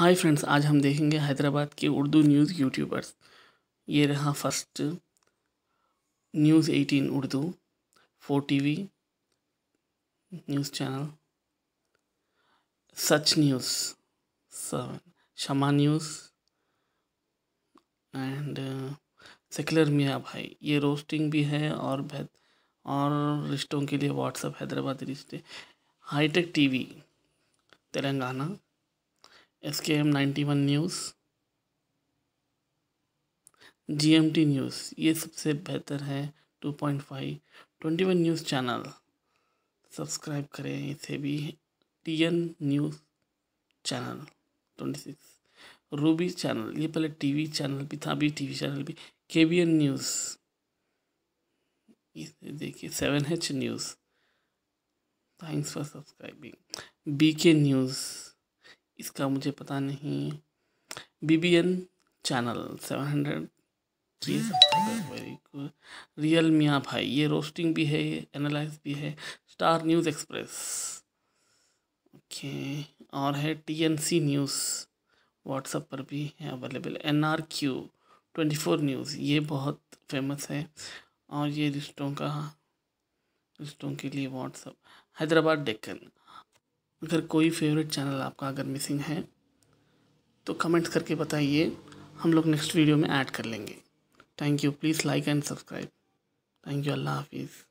hi friends आज हम देखेंगे हैदराबाद के उर्दू न्यूज़ यूट्यूबर्स ये रहा first news eighteen Urdu four TV news channel Sach news seven Shama news and secular मिया भाई ये रोस्टिंग भी है और बेहद और रिश्तों के लिए व्हाट्सअप हैदराबाद रिश्ते hitech TV Telangana S K M ninety one news G M T news ये सबसे बेहतर है two point five twenty one news channel subscribe करें इसे भी T N news channel twenty six Ruby channel ये पहले टीवी चैनल भी था अभी टीवी चैनल भी के बी एन न्यूज़ इसे देखिए seven H news thanks for subscribing B K news इसका मुझे पता नहीं B B N channel seven hundred very good real मियाँ भाई ये रोस्टिंग भी है ये एनालाइज भी है स्टार न्यूज़ एक्सप्रेस ओके और है T N C news WhatsApp पर भी है available N R Q twenty four news ये बहुत फेमस है और ये रिश्तों का रिश्तों के लिए व्हाट्सअप हैदराबाद डेक्कन अगर कोई फेवरेट चैनल आपका अगर मिसिंग है तो कमेंट्स करके बताइए हम लोग नेक्स्ट वीडियो में ऐड कर लेंगे thank you please like and subscribe thank you अल्लाह हाफिज़